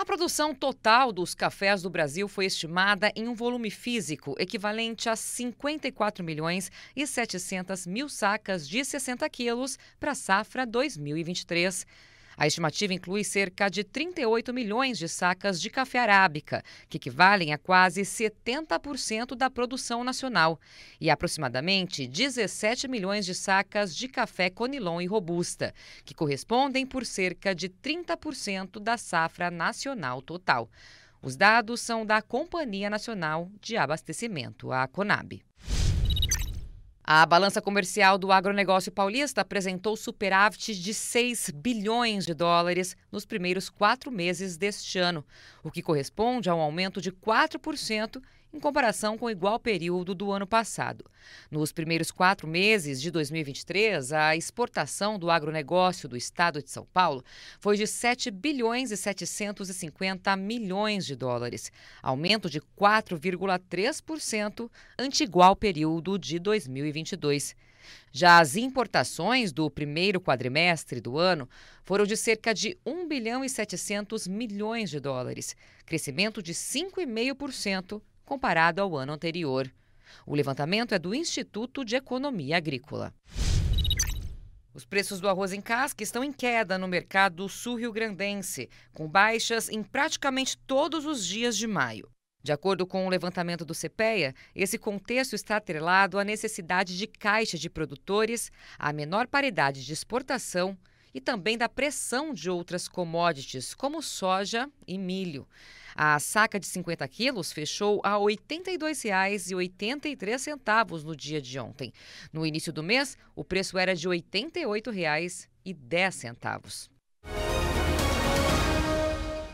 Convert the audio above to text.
A produção total dos cafés do Brasil foi estimada em um volume físico equivalente a 54 milhões e 700 mil sacas de 60 quilos para a safra 2023. A estimativa inclui cerca de 38 milhões de sacas de café arábica, que equivalem a quase 70% da produção nacional, e aproximadamente 17 milhões de sacas de café conilon e robusta, que correspondem por cerca de 30% da safra nacional total. Os dados são da Companhia Nacional de Abastecimento, a CONAB. A balança comercial do agronegócio paulista apresentou superávit de 6 bilhões de dólares nos primeiros quatro meses deste ano, o que corresponde a um aumento de 4% em comparação com o igual período do ano passado. Nos primeiros quatro meses de 2023, a exportação do agronegócio do estado de São Paulo foi de 7 bilhões e 750 milhões de dólares, aumento de 4,3% ante igual período de 2022. Já as importações do primeiro quadrimestre do ano foram de cerca de 1 bilhão e 700 milhões de dólares, crescimento de 5,5% comparado ao ano anterior. O levantamento é do Instituto de Economia Agrícola. Os preços do arroz em casca estão em queda no mercado sul-rio-grandense, com baixas em praticamente todos os dias de maio. De acordo com o levantamento do CPEA, esse contexto está atrelado à necessidade de caixa de produtores, à menor paridade de exportação e também da pressão de outras commodities, como soja e milho. A saca de 50 quilos fechou a R$ 82,83 no dia de ontem. No início do mês, o preço era de R$ 88,10.